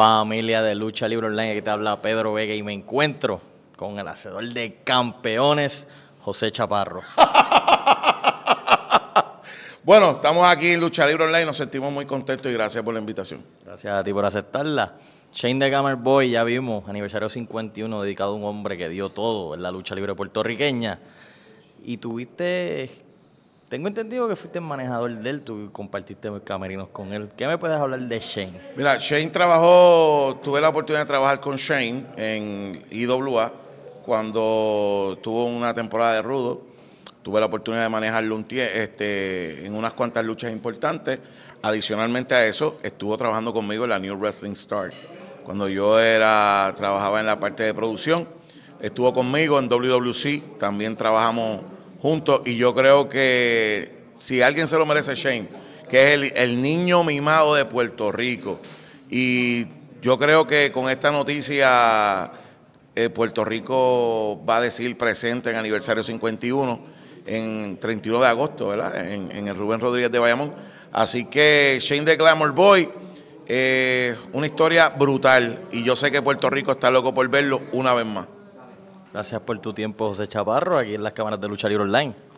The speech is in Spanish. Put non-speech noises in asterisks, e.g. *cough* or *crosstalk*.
Familia de Lucha Libre Online, aquí te habla Pedro Vega y me encuentro con el hacedor de campeones, José Chaparro. *laughs* bueno, estamos aquí en Lucha Libre Online, nos sentimos muy contentos y gracias por la invitación. Gracias a ti por aceptarla. Shane de Gamer Boy, ya vimos, aniversario 51, dedicado a un hombre que dio todo en la lucha libre puertorriqueña. Y tuviste tengo entendido que fuiste el manejador de él, tú compartiste camerinos con él. ¿Qué me puedes hablar de Shane? Mira, Shane trabajó, tuve la oportunidad de trabajar con Shane en IWA cuando tuvo una temporada de rudo. Tuve la oportunidad de manejarlo un tie, este, en unas cuantas luchas importantes. Adicionalmente a eso, estuvo trabajando conmigo en la New Wrestling Star. Cuando yo era, trabajaba en la parte de producción, estuvo conmigo en WWC, también trabajamos juntos y yo creo que si alguien se lo merece, Shane, que es el, niño mimado de Puerto Rico. Y yo creo que con esta noticia eh, Puerto Rico va a decir presente en aniversario 51, en 31 de agosto, ¿verdad? En, el Rubén Rodríguez de Bayamón. Así que Shane de Glamour Boy, eh, una historia brutal y yo sé que Puerto Rico está loco por verlo una vez más. Gracias por tu tiempo, José Chaparro, aquí en las cámaras de Lucha Online.